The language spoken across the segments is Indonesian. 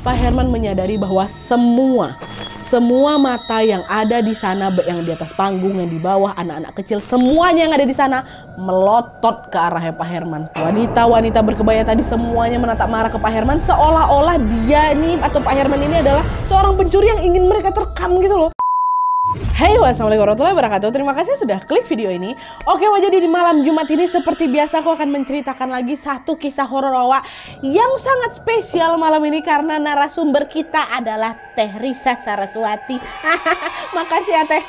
Pak Herman menyadari bahwa semua semua mata yang ada di sana, yang di atas panggung, yang di bawah, anak-anak kecil, semuanya yang ada di sana melotot ke arahnya Pak Herman. Wanita-wanita berkebaya tadi semuanya menatap marah ke Pak Herman seolah-olah dia ini atau Pak Herman ini adalah seorang pencuri yang ingin mereka terkam gitu loh. Hey, wassalamualaikum warahmatullahi wabarakatuh. Terima kasih sudah klik video ini. Oke, wah jadi di malam Jumat ini seperti biasa aku akan menceritakan lagi satu kisah horor owa yang sangat spesial malam ini karena narasumber kita adalah Teh Risa Saraswati. Makasih ya Teh.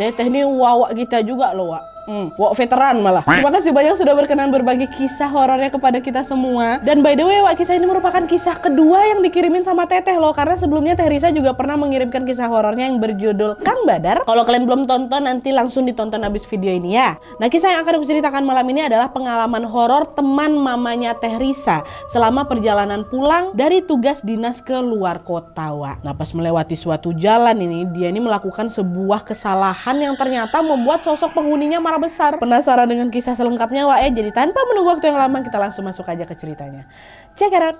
Teh Teh ini wawak kita juga loh, Wak. Hmm. Wah, veteran malah. Terima kasih banyak sudah berkenan berbagi kisah horornya kepada kita semua. Dan by the way, Wak kisah ini merupakan kisah kedua yang dikirimin sama Teteh loh. Karena sebelumnya Teh Risa juga pernah mengirimkan kisah horornya yang berjudul Kang Badar. Kalau kalian belum tonton, nanti langsung ditonton habis video ini ya. Nah, kisah yang akan aku ceritakan malam ini adalah pengalaman horor teman mamanya Teh Risa selama perjalanan pulang dari tugas dinas ke luar kota, Wak. Nah, pas melewati suatu jalan ini, dia ini melakukan sebuah kesalahan yang ternyata membuat sosok penghuninya marah besar. Penasaran dengan kisah selengkapnya Wae? Ya? Jadi tanpa menunggu waktu yang lama kita langsung masuk aja ke ceritanya. Check it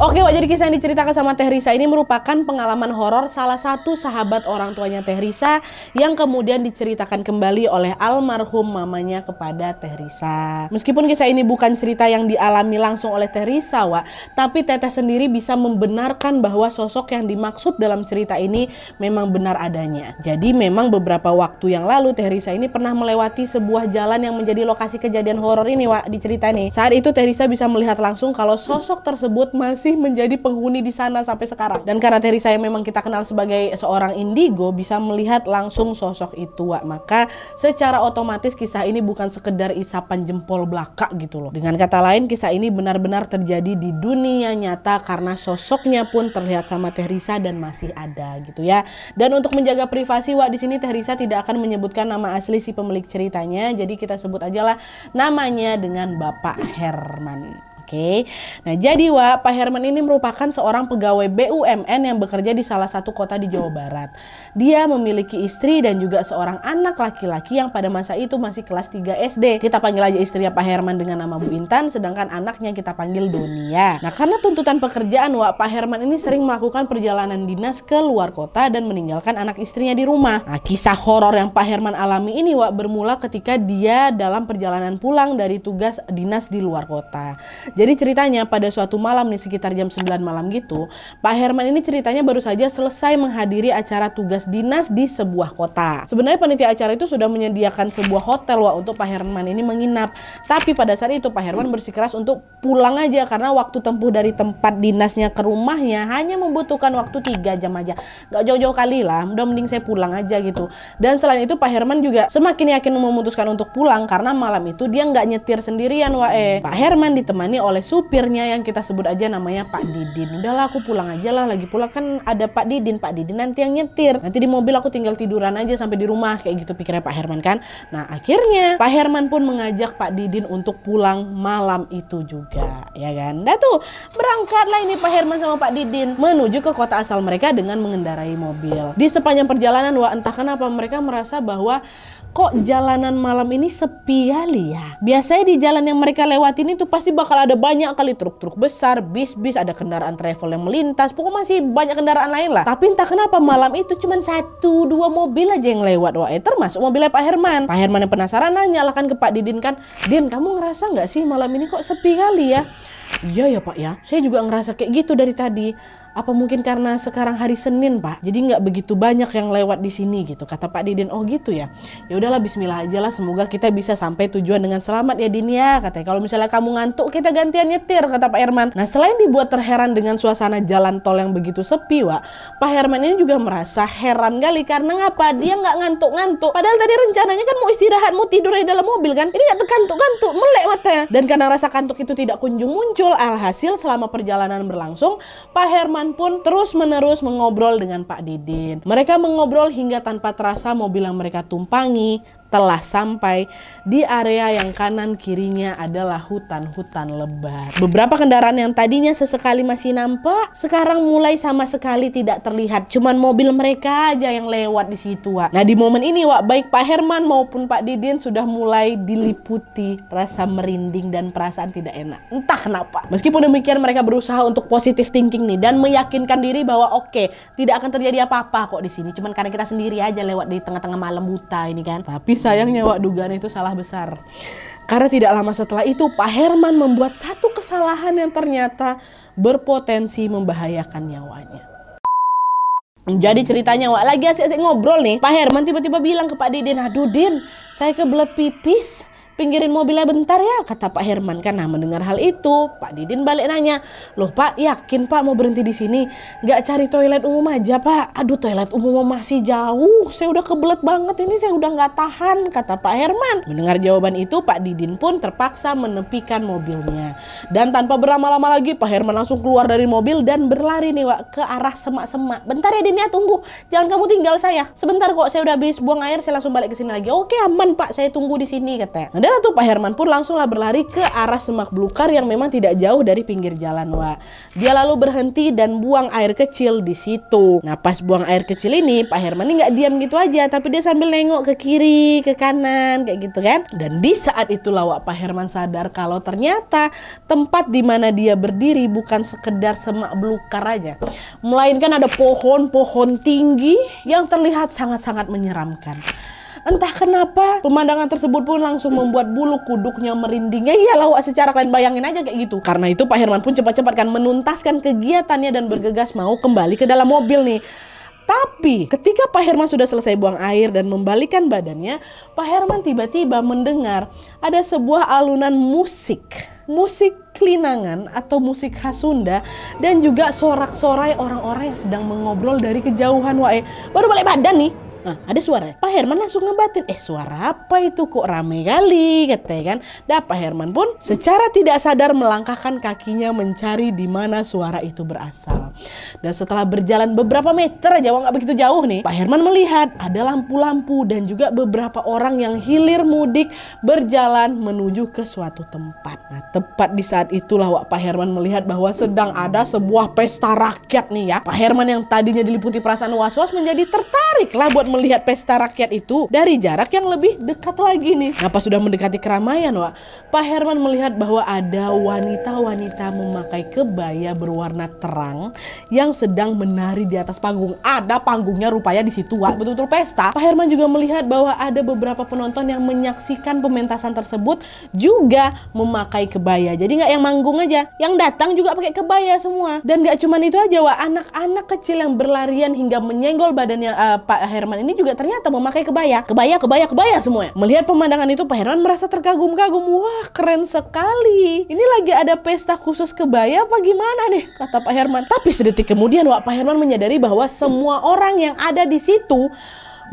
Oke Pak, jadi kisah yang diceritakan sama Teh Risa ini merupakan pengalaman horor salah satu sahabat orang tuanya Teh Risa yang kemudian diceritakan kembali oleh almarhum mamanya kepada Teh Risa. Meskipun kisah ini bukan cerita yang dialami langsung oleh Teh Risa, Wak, tapi Teteh sendiri bisa membenarkan bahwa sosok yang dimaksud dalam cerita ini memang benar adanya. Jadi memang beberapa waktu yang lalu Teh Risa ini pernah melewati sebuah jalan yang menjadi lokasi kejadian horor ini, Wak, di cerita nih. Saat itu Teh Risa bisa melihat langsung kalau sosok tersebut masih masih menjadi penghuni di sana sampai sekarang. Dan karena teri saya memang kita kenal sebagai seorang indigo bisa melihat langsung sosok itu, Wak. Maka secara otomatis kisah ini bukan sekedar isapan jempol belaka gitu loh. Dengan kata lain, kisah ini benar-benar terjadi di dunia nyata karena sosoknya pun terlihat sama Teresa dan masih ada gitu ya. Dan untuk menjaga privasi, Wak, di sini Teresa tidak akan menyebutkan nama asli si pemilik ceritanya. Jadi kita sebut ajalah namanya dengan Bapak Herman. Oke. Okay? Nah, jadi Wak, Pak Herman ini merupakan seorang pegawai BUMN yang bekerja di salah satu kota di Jawa Barat. Dia memiliki istri dan juga seorang anak laki-laki yang pada masa itu masih kelas 3 SD. Kita panggil aja istrinya Pak Herman dengan nama Bu Intan, sedangkan anaknya kita panggil Donia. Nah, karena tuntutan pekerjaan, Wak, Pak Herman ini sering melakukan perjalanan dinas ke luar kota dan meninggalkan anak istrinya di rumah. Nah, kisah horor yang Pak Herman alami ini, Wak, bermula ketika dia dalam perjalanan pulang dari tugas dinas di luar kota. Jadi ceritanya pada suatu malam nih sekitar jam 9 malam gitu, Pak Herman ini ceritanya baru saja selesai menghadiri acara tugas dinas di sebuah kota. Sebenarnya panitia acara itu sudah menyediakan sebuah hotel wah untuk Pak Herman ini menginap. Tapi pada saat itu Pak Herman bersikeras untuk pulang aja karena waktu tempuh dari tempat dinasnya ke rumahnya hanya membutuhkan waktu tiga jam aja. Gak jauh-jauh kali lah, udah mending saya pulang aja gitu. Dan selain itu Pak Herman juga semakin yakin memutuskan untuk pulang karena malam itu dia nggak nyetir sendirian wah eh. Pak Herman ditemani oleh oleh supirnya yang kita sebut aja namanya Pak Didin. Udahlah aku pulang aja lah lagi pula kan ada Pak Didin, Pak Didin nanti yang nyetir. Nanti di mobil aku tinggal tiduran aja sampai di rumah kayak gitu pikirnya Pak Herman kan. Nah, akhirnya Pak Herman pun mengajak Pak Didin untuk pulang malam itu juga, ya kan? Dah tuh berangkatlah ini Pak Herman sama Pak Didin menuju ke kota asal mereka dengan mengendarai mobil. Di sepanjang perjalanan wah entah kenapa mereka merasa bahwa kok jalanan malam ini sepi ya Lia? Biasanya di jalan yang mereka lewatin itu pasti bakal ada banyak kali truk-truk besar, bis-bis, ada kendaraan travel yang melintas, pokoknya masih banyak kendaraan lain lah. Tapi entah kenapa malam itu cuma satu dua mobil aja yang lewat, wah eh, termasuk mobilnya Pak Herman. Pak Herman yang penasaran nanya lah kan ke Pak Didin kan, Din kamu ngerasa nggak sih malam ini kok sepi kali ya? Iya ya Pak ya, saya juga ngerasa kayak gitu dari tadi. Apa mungkin karena sekarang hari Senin Pak, jadi nggak begitu banyak yang lewat di sini gitu. Kata Pak Didin, oh gitu ya. Ya udahlah Bismillah aja lah, semoga kita bisa sampai tujuan dengan selamat ya Dini ya. Katanya kalau misalnya kamu ngantuk kita gantian nyetir kata Pak Herman. Nah selain dibuat terheran dengan suasana jalan tol yang begitu sepi Pak, Pak Herman ini juga merasa heran kali karena apa? dia nggak ngantuk-ngantuk. Padahal tadi rencananya kan mau istirahat, mau tidur di dalam mobil kan. Ini nggak tekan-tekan kantuk melek matanya. Dan karena rasa kantuk itu tidak kunjung muncul muncul. Alhasil selama perjalanan berlangsung, Pak Herman pun terus-menerus mengobrol dengan Pak Didin. Mereka mengobrol hingga tanpa terasa mobil yang mereka tumpangi telah sampai di area yang kanan kirinya adalah hutan-hutan lebat. Beberapa kendaraan yang tadinya sesekali masih nampak, sekarang mulai sama sekali tidak terlihat. Cuman mobil mereka aja yang lewat di situ, Wak. Nah, di momen ini, Wak, baik Pak Herman maupun Pak Didin sudah mulai diliputi rasa merinding dan perasaan tidak enak. Entah kenapa. Meskipun demikian, mereka berusaha untuk positive thinking nih dan meyakinkan diri bahwa oke, okay, tidak akan terjadi apa-apa kok di sini. Cuman karena kita sendiri aja lewat di tengah-tengah malam buta ini kan. Tapi sayangnya Wak dugaan itu salah besar. Karena tidak lama setelah itu Pak Herman membuat satu kesalahan yang ternyata berpotensi membahayakan nyawanya. Jadi ceritanya Wak lagi asik-asik ngobrol nih. Pak Herman tiba-tiba bilang ke Pak Deden, aduh Din saya kebelet pipis pinggirin mobilnya bentar ya, kata Pak Herman. Karena mendengar hal itu, Pak Didin balik nanya, loh Pak yakin Pak mau berhenti di sini? Gak cari toilet umum aja Pak? Aduh toilet umum masih jauh, saya udah kebelet banget ini, saya udah gak tahan, kata Pak Herman. Mendengar jawaban itu, Pak Didin pun terpaksa menepikan mobilnya. Dan tanpa berlama-lama lagi, Pak Herman langsung keluar dari mobil dan berlari nih Wak ke arah semak-semak. Bentar ya ya, tunggu. Jangan kamu tinggal saya. Sebentar kok, saya udah habis buang air, saya langsung balik ke sini lagi. Oke aman Pak, saya tunggu di sini, kata. Nah, Kemudian tuh Pak Herman pun langsunglah berlari ke arah semak belukar yang memang tidak jauh dari pinggir jalan Wak. Dia lalu berhenti dan buang air kecil di situ. Nah pas buang air kecil ini Pak Herman ini nggak diam gitu aja tapi dia sambil nengok ke kiri ke kanan kayak gitu kan. Dan di saat itu Wak Pak Herman sadar kalau ternyata tempat di mana dia berdiri bukan sekedar semak belukar aja. Melainkan ada pohon-pohon tinggi yang terlihat sangat-sangat menyeramkan. Entah kenapa pemandangan tersebut pun langsung membuat bulu kuduknya merinding. Ya iyalah Wak secara kalian bayangin aja kayak gitu. Karena itu Pak Herman pun cepat-cepat kan menuntaskan kegiatannya dan bergegas mau kembali ke dalam mobil nih. Tapi ketika Pak Herman sudah selesai buang air dan membalikan badannya, Pak Herman tiba-tiba mendengar ada sebuah alunan musik. Musik klinangan atau musik khas Sunda dan juga sorak-sorai orang-orang yang sedang mengobrol dari kejauhan wae. Baru balik badan nih, Nah, ada suara. Pak Herman langsung ngebatin, eh suara apa itu kok rame kali Kata kan. Dah Pak Herman pun secara tidak sadar melangkahkan kakinya mencari di mana suara itu berasal. Dan setelah berjalan beberapa meter aja, nggak begitu jauh nih, Pak Herman melihat ada lampu-lampu dan juga beberapa orang yang hilir mudik berjalan menuju ke suatu tempat. Nah, tepat di saat itulah Wak Pak Herman melihat bahwa sedang ada sebuah pesta rakyat nih ya. Pak Herman yang tadinya diliputi perasaan was-was menjadi tertarik lah buat melihat pesta rakyat itu dari jarak yang lebih dekat lagi nih. Nah sudah mendekati keramaian Wak, Pak Herman melihat bahwa ada wanita-wanita memakai kebaya berwarna terang yang sedang menari di atas panggung. Ada panggungnya rupanya di situ Wak, betul-betul pesta. Pak Herman juga melihat bahwa ada beberapa penonton yang menyaksikan pementasan tersebut juga memakai kebaya. Jadi nggak yang manggung aja, yang datang juga pakai kebaya semua. Dan nggak cuman itu aja Wak, anak-anak kecil yang berlarian hingga menyenggol badannya uh, Pak Herman Nah, ini juga ternyata memakai kebaya. Kebaya, kebaya, kebaya semua. Melihat pemandangan itu Pak Herman merasa terkagum-kagum. Wah keren sekali. Ini lagi ada pesta khusus kebaya apa gimana nih? Kata Pak Herman. Tapi sedetik kemudian Wak Pak Herman menyadari bahwa semua orang yang ada di situ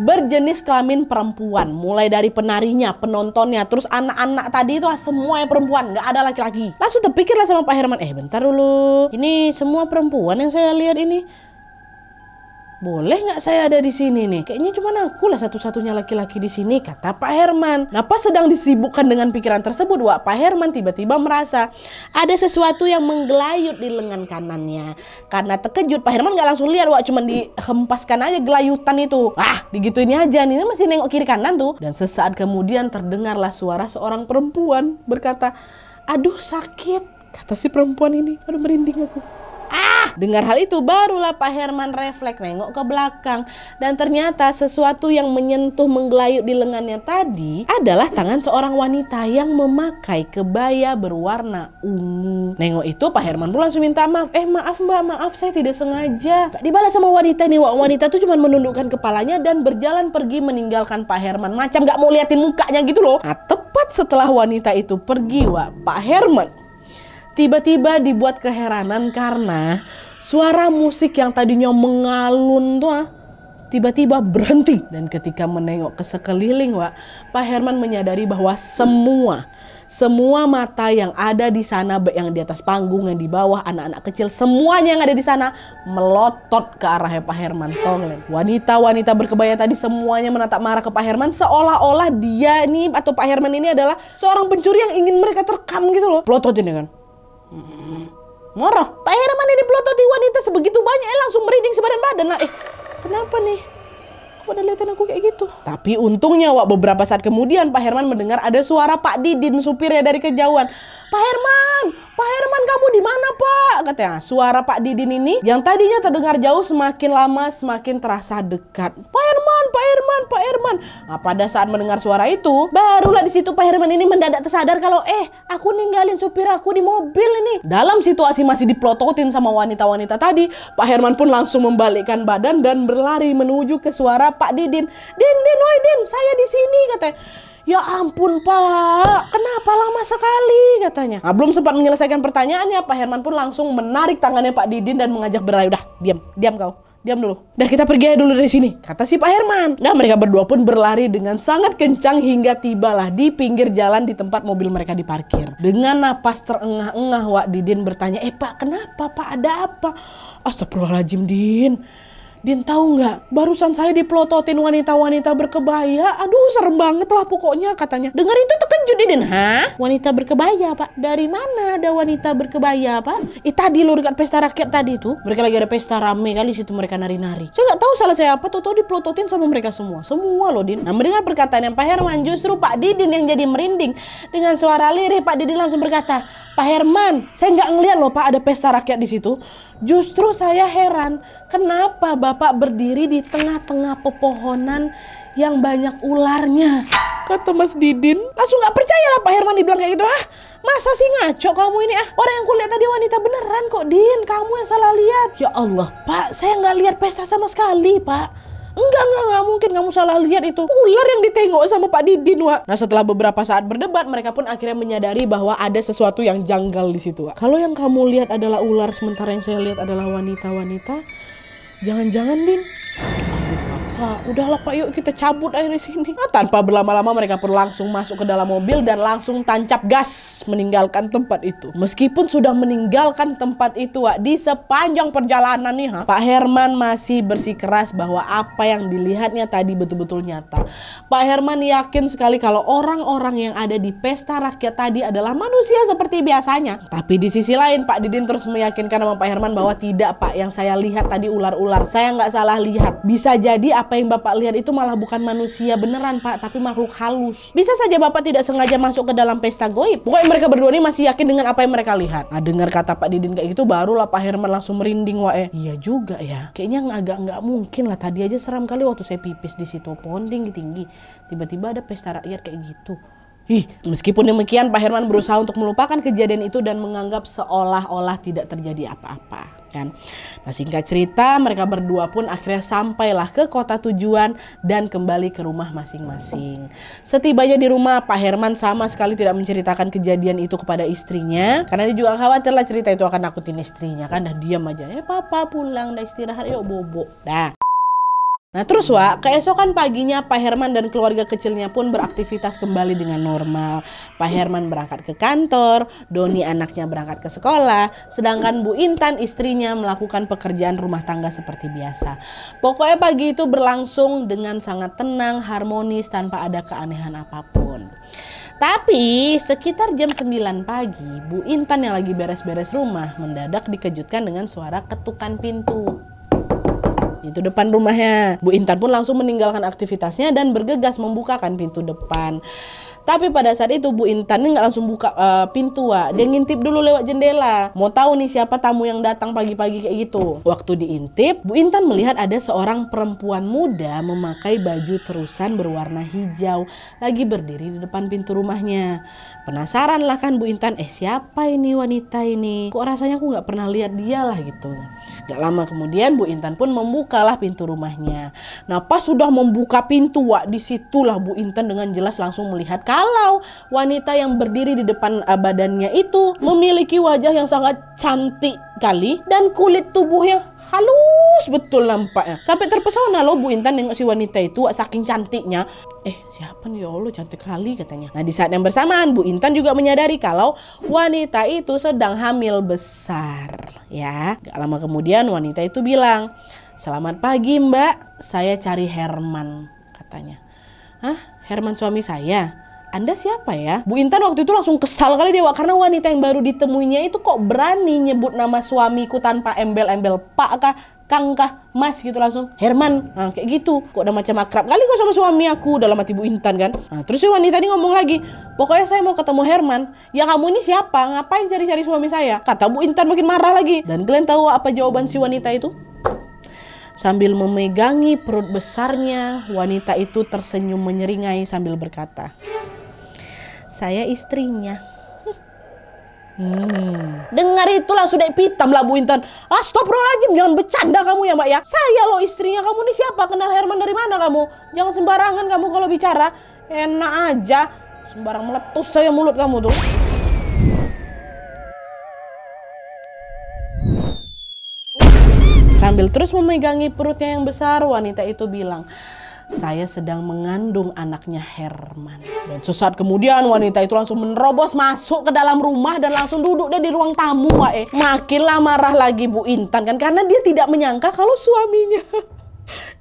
berjenis kelamin perempuan mulai dari penarinya penontonnya terus anak-anak tadi itu ah, semua yang perempuan gak ada laki-laki langsung terpikirlah sama Pak Herman eh bentar dulu ini semua perempuan yang saya lihat ini boleh nggak saya ada di sini nih? Kayaknya cuma aku lah satu-satunya laki-laki di sini, kata Pak Herman. Nah, pas sedang disibukkan dengan pikiran tersebut, wah Pak Herman tiba-tiba merasa ada sesuatu yang menggelayut di lengan kanannya. Karena terkejut, Pak Herman nggak langsung lihat, wah cuma dihempaskan aja gelayutan itu. Ah, digituin aja nih, masih nengok kiri kanan tuh. Dan sesaat kemudian terdengarlah suara seorang perempuan berkata, aduh sakit, kata si perempuan ini. Aduh merinding aku. Ah! Dengar hal itu barulah Pak Herman refleks nengok ke belakang dan ternyata sesuatu yang menyentuh menggelayut di lengannya tadi adalah tangan seorang wanita yang memakai kebaya berwarna ungu. Nengok itu Pak Herman pun langsung minta maaf. Eh maaf mbak, maaf saya tidak sengaja. Gak dibalas sama wanita nih. Wanita tuh cuma menundukkan kepalanya dan berjalan pergi meninggalkan Pak Herman. Macam gak mau liatin mukanya gitu loh. Nah, tepat setelah wanita itu pergi, Wak, Pak Herman tiba-tiba dibuat keheranan karena suara musik yang tadinya mengalun tuh ah, tiba-tiba berhenti dan ketika menengok ke sekeliling Wak, Pak Herman menyadari bahwa semua semua mata yang ada di sana yang di atas panggung yang di bawah anak-anak kecil semuanya yang ada di sana melotot ke arah Pak Herman Tonglen wanita-wanita berkebaya tadi semuanya menatap marah ke Pak Herman seolah-olah dia nih atau Pak Herman ini adalah seorang pencuri yang ingin mereka terkam gitu loh melotot ini kan Moro, Pak Herman ini pelototi wanita sebegitu banyak. Eh langsung merinding sebadan badan lah. Eh kenapa nih? Kok pada liatin aku kayak gitu? Tapi untungnya Wak beberapa saat kemudian Pak Herman mendengar ada suara Pak Didin supirnya dari kejauhan. Pak Herman, Pak Herman kamu di mana Pak? Katanya suara Pak Didin ini yang tadinya terdengar jauh semakin lama semakin terasa dekat. Pak Herman, Pak Herman, Pak Herman. Nah, pada saat mendengar suara itu, barulah di situ Pak Herman ini mendadak tersadar kalau eh aku ninggalin supir aku di mobil ini. Dalam situasi masih diplototin sama wanita-wanita tadi, Pak Herman pun langsung membalikkan badan dan berlari menuju ke suara Pak Didin. Din, Din, woi Din, saya di sini katanya. Ya ampun Pak, kenapa lama sekali katanya. Nah, belum sempat menyelesaikan pertanyaannya, Pak Herman pun langsung menarik tangannya Pak Didin dan mengajak berlari. Udah, diam, diam kau diam dulu. Dah kita pergi aja dulu dari sini, kata si Pak Herman. Nah mereka berdua pun berlari dengan sangat kencang hingga tibalah di pinggir jalan di tempat mobil mereka diparkir. Dengan napas terengah-engah Wak Didin bertanya, eh Pak kenapa Pak ada apa? Astagfirullahaladzim Din. Din tahu nggak? Barusan saya dipelototin wanita-wanita berkebaya. Aduh serem banget lah pokoknya katanya. Dengar itu terkejut Din. Hah? Wanita berkebaya pak? Dari mana ada wanita berkebaya pak? Eh tadi lo dekat pesta rakyat tadi tuh. Mereka lagi ada pesta rame kali situ mereka nari-nari. Saya nggak tahu salah saya apa. Toto dipelototin sama mereka semua. Semua loh Din. Nah mendengar perkataan yang Pak Herman justru Pak Didin yang jadi merinding. Dengan suara lirih Pak Didin langsung berkata. Pak Herman saya nggak ngeliat loh pak ada pesta rakyat di situ. Justru saya heran kenapa Bapak berdiri di tengah-tengah pepohonan yang banyak ularnya. Kata Mas Didin. Langsung gak percaya lah Pak Herman dibilang kayak gitu. Ah masa sih ngaco kamu ini ah. Orang yang kulihat tadi wanita beneran kok Din. Kamu yang salah lihat. Ya Allah Pak saya gak lihat pesta sama sekali Pak enggak enggak enggak mungkin kamu salah lihat itu ular yang ditengok sama Pak Didin Wak nah setelah beberapa saat berdebat mereka pun akhirnya menyadari bahwa ada sesuatu yang janggal di situ Wak. kalau yang kamu lihat adalah ular sementara yang saya lihat adalah wanita-wanita jangan-jangan Din Pak udahlah Pak, yuk kita cabut aja di sini. Nah, tanpa berlama-lama mereka pun langsung masuk ke dalam mobil dan langsung tancap gas meninggalkan tempat itu. Meskipun sudah meninggalkan tempat itu, Wak, di sepanjang perjalanan nih, ha, Pak Herman masih bersikeras bahwa apa yang dilihatnya tadi betul-betul nyata. Pak Herman yakin sekali kalau orang-orang yang ada di pesta rakyat tadi adalah manusia seperti biasanya. Tapi di sisi lain, Pak Didin terus meyakinkan sama Pak Herman bahwa tidak, Pak, yang saya lihat tadi ular-ular. Saya nggak salah lihat. Bisa jadi apa yang Bapak lihat itu malah bukan manusia beneran, Pak, tapi makhluk halus. Bisa saja Bapak tidak sengaja masuk ke dalam pesta goib. Pokoknya mereka berdua ini masih yakin dengan apa yang mereka lihat. Nah, dengar kata Pak Didin kayak gitu, barulah Pak Herman langsung merinding wae. Eh, iya juga ya. Kayaknya agak nggak mungkin lah. Tadi aja seram kali waktu saya pipis di situ, pohon tinggi-tinggi. Tiba-tiba ada pesta rakyat kayak gitu. Ih, meskipun demikian Pak Herman berusaha untuk melupakan kejadian itu dan menganggap seolah-olah tidak terjadi apa-apa, kan. Nah, singkat cerita mereka berdua pun akhirnya sampailah ke kota tujuan dan kembali ke rumah masing-masing. Setibanya di rumah, Pak Herman sama sekali tidak menceritakan kejadian itu kepada istrinya karena dia juga khawatir lah cerita itu akan nakutin istrinya kan. Dah diam aja. ya Papa pulang, dah istirahat, yuk bobo." Nah, Nah terus Wak, keesokan paginya Pak Herman dan keluarga kecilnya pun beraktivitas kembali dengan normal. Pak Herman berangkat ke kantor, Doni anaknya berangkat ke sekolah, sedangkan Bu Intan istrinya melakukan pekerjaan rumah tangga seperti biasa. Pokoknya pagi itu berlangsung dengan sangat tenang, harmonis, tanpa ada keanehan apapun. Tapi sekitar jam 9 pagi, Bu Intan yang lagi beres-beres rumah mendadak dikejutkan dengan suara ketukan pintu itu depan rumahnya. Bu Intan pun langsung meninggalkan aktivitasnya dan bergegas membukakan pintu depan. Tapi pada saat itu Bu Intan nggak langsung buka uh, pintu, wa. Dia ngintip dulu lewat jendela. Mau tahu nih siapa tamu yang datang pagi-pagi kayak gitu. Waktu diintip, Bu Intan melihat ada seorang perempuan muda memakai baju terusan berwarna hijau lagi berdiri di depan pintu rumahnya. Penasaran lah kan Bu Intan, eh siapa ini wanita ini? Kok rasanya aku nggak pernah lihat dia lah gitu. Gak lama kemudian Bu Intan pun membuka bukalah pintu rumahnya. Nah, pas sudah membuka pintu, wah disitulah Bu Intan dengan jelas langsung melihat kalau wanita yang berdiri di depan eh, badannya itu memiliki wajah yang sangat cantik kali dan kulit tubuhnya halus betul nampaknya sampai terpesona loh Bu Intan nengok si wanita itu saking cantiknya eh siapa nih ya Allah cantik kali katanya nah di saat yang bersamaan Bu Intan juga menyadari kalau wanita itu sedang hamil besar ya gak lama kemudian wanita itu bilang Selamat pagi mbak, saya cari Herman katanya. Hah Herman suami saya? Anda siapa ya? Bu Intan waktu itu langsung kesal kali dewa karena wanita yang baru ditemuinya itu kok berani nyebut nama suamiku tanpa embel-embel pak kah, kang kah, mas gitu langsung Herman, nah kayak gitu kok udah macam akrab kali kok sama suami aku dalam hati Bu Intan kan nah terus si wanita ini ngomong lagi pokoknya saya mau ketemu Herman ya kamu ini siapa, ngapain cari-cari suami saya kata Bu Intan makin marah lagi dan kalian tahu apa jawaban si wanita itu? Sambil memegangi perut besarnya, wanita itu tersenyum menyeringai sambil berkata, "Saya istrinya." Hmm. Dengar langsung dek pitam lah Bu Intan. Astagfirullahaladzim, jangan bercanda kamu ya Mbak ya. Saya loh istrinya, kamu ini siapa? Kenal Herman dari mana kamu? Jangan sembarangan kamu kalau bicara. Enak aja, sembarang meletus saya mulut kamu tuh. Sambil terus memegangi perutnya yang besar, wanita itu bilang, saya sedang mengandung anaknya Herman. Dan sesaat kemudian wanita itu langsung menerobos masuk ke dalam rumah dan langsung duduk dia di ruang tamu. Wae. Makinlah marah lagi Bu Intan kan karena dia tidak menyangka kalau suaminya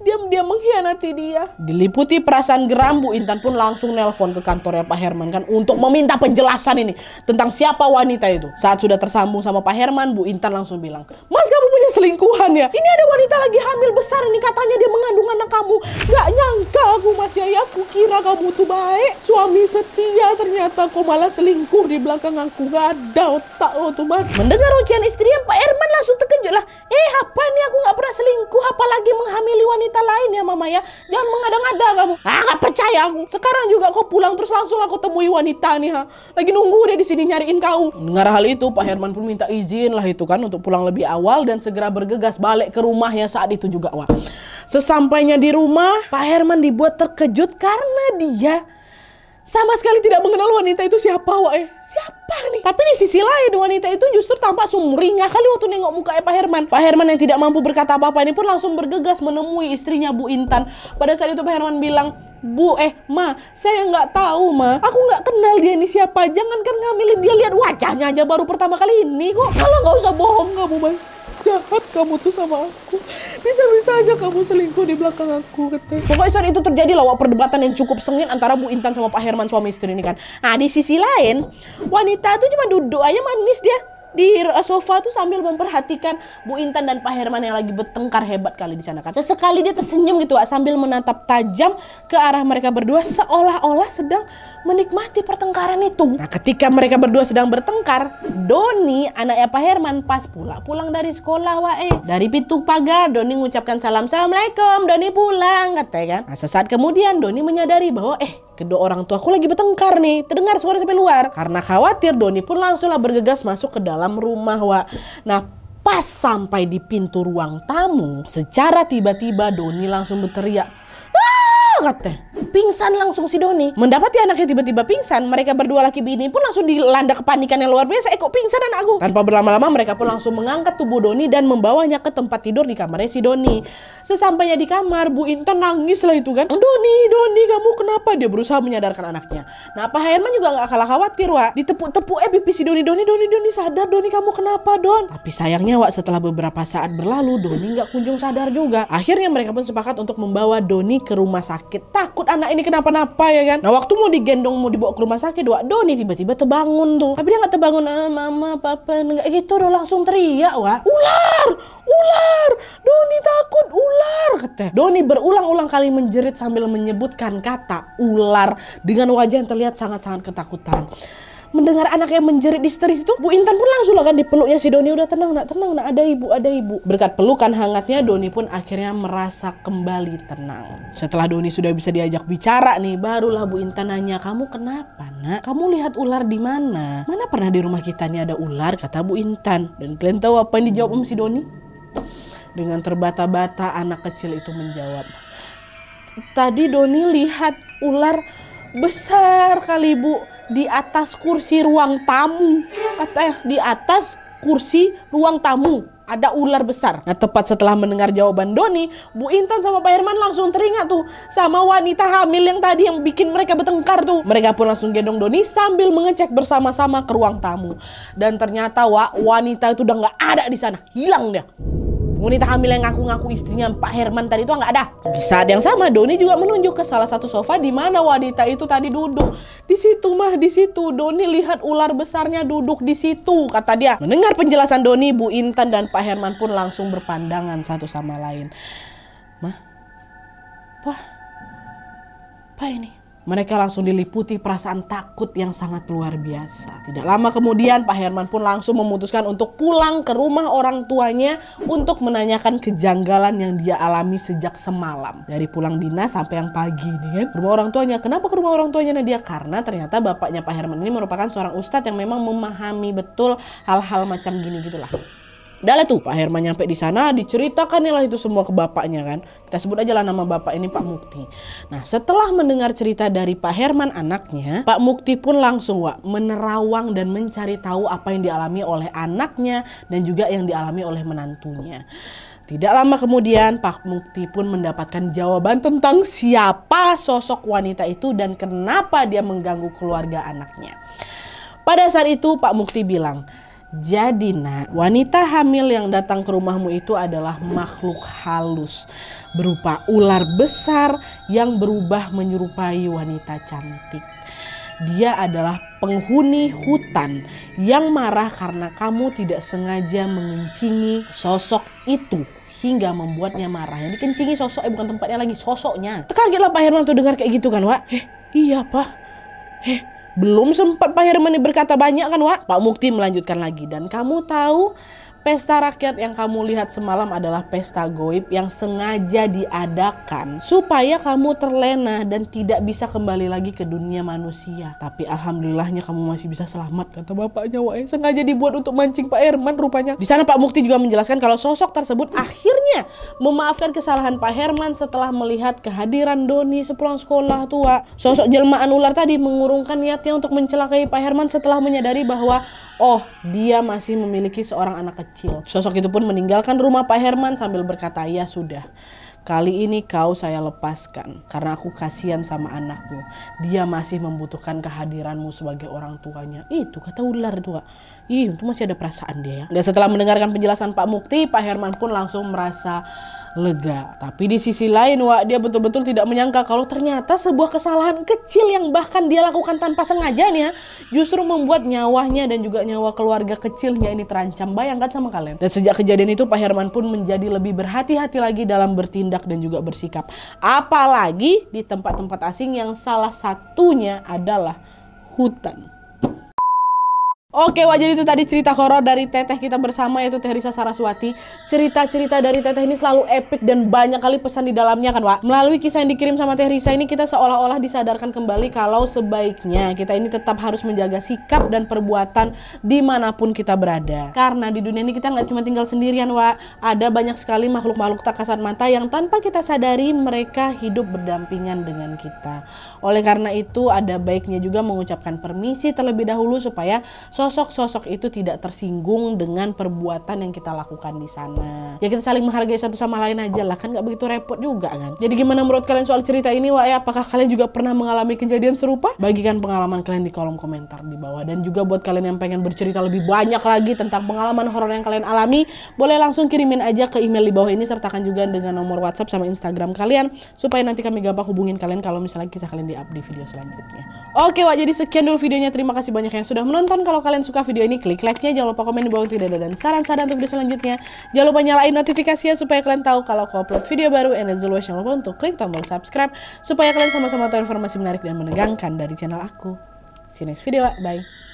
Dia, dia mengkhianati dia. Diliputi perasaan geram, Bu Intan pun langsung nelpon ke kantornya Pak Herman kan untuk meminta penjelasan ini tentang siapa wanita itu. Saat sudah tersambung sama Pak Herman, Bu Intan langsung bilang, "Mas, kamu punya selingkuhan ya? Ini ada wanita lagi hamil besar ini katanya dia mengandung anak kamu. Gak nyangka aku Mas Yaya, ya. aku kira kamu tuh baik, suami setia, ternyata kau malah selingkuh di belakang aku. Gak ada otak lo tuh Mas." Mendengar ujian istrinya, Pak Herman langsung terkejut lah. "Eh, apa nih aku gak pernah selingkuh, apalagi menghamil memilih wanita lain ya mama ya. Jangan mengada-ngada kamu. Ah nggak percaya aku. Sekarang juga kau pulang terus langsung aku temui wanita nih ha. Lagi nunggu dia di sini nyariin kau. Dengar hal itu Pak Herman pun minta izin lah itu kan untuk pulang lebih awal dan segera bergegas balik ke rumahnya saat itu juga wah. Sesampainya di rumah Pak Herman dibuat terkejut karena dia sama sekali tidak mengenal wanita itu siapa wa eh. Ya. Siapa nih? Tapi di sisi lain wanita itu justru tampak sumringah kali waktu nengok muka eh, Pak Herman. Pak Herman yang tidak mampu berkata apa-apa ini pun langsung bergegas menemui istrinya Bu Intan. Pada saat itu Pak Herman bilang, Bu, eh, Ma, saya nggak tahu, Ma. Aku nggak kenal dia ini siapa. Jangan kan ngambilin dia lihat wajahnya aja baru pertama kali ini kok. Kalau nggak usah bohong kamu, Mas jahat kamu tuh sama aku. bisa bisa aja kamu selingkuh di belakang aku katanya. Pokoknya saat itu terjadi lawak perdebatan yang cukup sengit antara Bu Intan sama Pak Herman suami istri ini kan. Nah di sisi lain wanita tuh cuma duduk aja manis dia di eh, sofa tuh sambil memperhatikan Bu Intan dan Pak Herman yang lagi bertengkar hebat kali di sana kan. Sesekali dia tersenyum gitu sambil menatap tajam ke arah mereka berdua seolah-olah sedang menikmati pertengkaran itu. Nah, ketika mereka berdua sedang bertengkar, Doni anaknya Pak Herman pas pula pulang dari sekolah Wak eh. Dari pintu pagar Doni mengucapkan salam Assalamualaikum Doni pulang katanya kan. Nah, sesaat kemudian Doni menyadari bahwa eh kedua orang tuaku lagi bertengkar nih. Terdengar suara sampai luar. Karena khawatir Doni pun langsunglah bergegas masuk ke dalam dalam rumah Wak. Nah pas sampai di pintu ruang tamu secara tiba-tiba Doni langsung berteriak banget deh Pingsan langsung si Doni. Mendapati anaknya tiba-tiba pingsan, mereka berdua laki bini pun langsung dilanda kepanikan yang luar biasa. Eko eh, pingsan dan aku. Tanpa berlama-lama mereka pun langsung mengangkat tubuh Doni dan membawanya ke tempat tidur di kamarnya si Doni. Sesampainya di kamar, Bu Intan nangis lah itu kan. Doni, Doni kamu kenapa? Dia berusaha menyadarkan anaknya. Nah Pak Herman juga gak kalah khawatir Wak. Ditepuk-tepuk eh pipi si Doni, Doni, Doni, Doni sadar Doni kamu kenapa Don? Tapi sayangnya Wak setelah beberapa saat berlalu Doni gak kunjung sadar juga. Akhirnya mereka pun sepakat untuk membawa Doni ke rumah sakit sakit takut anak ini kenapa-napa ya kan nah waktu mau digendong mau dibawa ke rumah sakit doa Doni tiba-tiba terbangun tuh tapi dia nggak terbangun ah, mama papa nggak gitu udah langsung teriak wah ular ular Doni takut ular kata Doni berulang-ulang kali menjerit sambil menyebutkan kata ular dengan wajah yang terlihat sangat-sangat ketakutan mendengar anak yang menjerit histeris itu Bu Intan pun langsung lah kan dipeluknya si Doni udah tenang nak tenang nak ada ibu ada ibu berkat pelukan hangatnya Doni pun akhirnya merasa kembali tenang setelah Doni sudah bisa diajak bicara nih barulah Bu Intan nanya kamu kenapa nak kamu lihat ular di mana mana pernah di rumah kita nih ada ular kata Bu Intan dan kalian tahu apa yang dijawab om si Doni dengan terbata-bata anak kecil itu menjawab tadi Doni lihat ular besar kali bu di atas kursi ruang tamu. eh, di atas kursi ruang tamu ada ular besar. Nah tepat setelah mendengar jawaban Doni, Bu Intan sama Pak Herman langsung teringat tuh sama wanita hamil yang tadi yang bikin mereka bertengkar tuh. Mereka pun langsung gendong Doni sambil mengecek bersama-sama ke ruang tamu. Dan ternyata wa, wanita itu udah nggak ada di sana, hilang dia. Wanita hamil yang ngaku-ngaku istrinya Pak Herman tadi itu nggak ada. Di saat yang sama, Doni juga menunjuk ke salah satu sofa di mana wanita itu tadi duduk. Di situ mah, di situ. Doni lihat ular besarnya duduk di situ, kata dia. Mendengar penjelasan Doni, Bu Intan dan Pak Herman pun langsung berpandangan satu sama lain. Mah, Pak, Pak ini mereka langsung diliputi perasaan takut yang sangat luar biasa. Tidak lama kemudian Pak Herman pun langsung memutuskan untuk pulang ke rumah orang tuanya untuk menanyakan kejanggalan yang dia alami sejak semalam. Dari pulang dinas sampai yang pagi ini. kan. Rumah orang tuanya. Kenapa ke rumah orang tuanya Nadia? Karena ternyata bapaknya Pak Herman ini merupakan seorang ustadz yang memang memahami betul hal-hal macam gini gitulah. Dale tuh Pak Herman nyampe di sana diceritakan lah itu semua ke bapaknya kan. Kita sebut aja lah nama bapak ini Pak Mukti. Nah setelah mendengar cerita dari Pak Herman anaknya, Pak Mukti pun langsung wa menerawang dan mencari tahu apa yang dialami oleh anaknya dan juga yang dialami oleh menantunya. Tidak lama kemudian Pak Mukti pun mendapatkan jawaban tentang siapa sosok wanita itu dan kenapa dia mengganggu keluarga anaknya. Pada saat itu Pak Mukti bilang, jadi nak, wanita hamil yang datang ke rumahmu itu adalah makhluk halus berupa ular besar yang berubah menyerupai wanita cantik. Dia adalah penghuni hutan yang marah karena kamu tidak sengaja mengencingi sosok itu hingga membuatnya marah. Yang dikencingi sosok eh bukan tempatnya lagi, sosoknya. gila Pak Herman tuh dengar kayak gitu kan, Wak? Eh, iya, Pak. Eh, belum sempat Pak Hermani berkata banyak kan Wak, Pak Mukti melanjutkan lagi. Dan kamu tahu Pesta rakyat yang kamu lihat semalam adalah pesta goib yang sengaja diadakan supaya kamu terlena dan tidak bisa kembali lagi ke dunia manusia. Tapi alhamdulillahnya kamu masih bisa selamat kata bapaknya Wae. Sengaja dibuat untuk mancing Pak Herman rupanya. Di sana Pak Mukti juga menjelaskan kalau sosok tersebut akhirnya memaafkan kesalahan Pak Herman setelah melihat kehadiran Doni sepulang sekolah tua. Sosok jelmaan ular tadi mengurungkan niatnya untuk mencelakai Pak Herman setelah menyadari bahwa oh dia masih memiliki seorang anak kecil kecil. Sosok itu pun meninggalkan rumah Pak Herman sambil berkata, "Ya sudah." Kali ini kau saya lepaskan karena aku kasihan sama anakmu. Dia masih membutuhkan kehadiranmu sebagai orang tuanya. Itu kata ular tua. Ih, untung masih ada perasaan dia ya. Dan setelah mendengarkan penjelasan Pak Mukti, Pak Herman pun langsung merasa lega. Tapi di sisi lain, Wak, dia betul-betul tidak menyangka kalau ternyata sebuah kesalahan kecil yang bahkan dia lakukan tanpa sengaja nih ya, justru membuat nyawanya dan juga nyawa keluarga kecilnya ini terancam. Bayangkan sama kalian. Dan sejak kejadian itu, Pak Herman pun menjadi lebih berhati-hati lagi dalam bertindak bertindak dan juga bersikap. Apalagi di tempat-tempat asing yang salah satunya adalah hutan. Oke wah jadi itu tadi cerita horor dari teteh kita bersama yaitu Teh Risa Saraswati. Cerita-cerita dari teteh ini selalu epic dan banyak kali pesan di dalamnya kan Wak. Melalui kisah yang dikirim sama Teh Risa ini kita seolah-olah disadarkan kembali kalau sebaiknya kita ini tetap harus menjaga sikap dan perbuatan dimanapun kita berada. Karena di dunia ini kita nggak cuma tinggal sendirian Wak. Ada banyak sekali makhluk-makhluk tak kasat mata yang tanpa kita sadari mereka hidup berdampingan dengan kita. Oleh karena itu ada baiknya juga mengucapkan permisi terlebih dahulu supaya so sosok-sosok itu tidak tersinggung dengan perbuatan yang kita lakukan di sana. Ya kita saling menghargai satu sama lain aja lah, kan nggak begitu repot juga kan. Jadi gimana menurut kalian soal cerita ini, Wak? Ya? apakah kalian juga pernah mengalami kejadian serupa? Bagikan pengalaman kalian di kolom komentar di bawah. Dan juga buat kalian yang pengen bercerita lebih banyak lagi tentang pengalaman horor yang kalian alami, boleh langsung kirimin aja ke email di bawah ini, sertakan juga dengan nomor WhatsApp sama Instagram kalian, supaya nanti kami gampang hubungin kalian kalau misalnya kisah kalian di-up di video selanjutnya. Oke, Wak, jadi sekian dulu videonya. Terima kasih banyak yang sudah menonton. Kalau kalian kalian suka video ini, klik like-nya. Jangan lupa komen di bawah untuk ada dan saran-saran untuk video selanjutnya. Jangan lupa nyalain notifikasinya supaya kalian tahu kalau aku upload video baru. And as always, jangan lupa untuk klik tombol subscribe supaya kalian sama-sama tahu informasi menarik dan menegangkan dari channel aku. See you next video. Bye.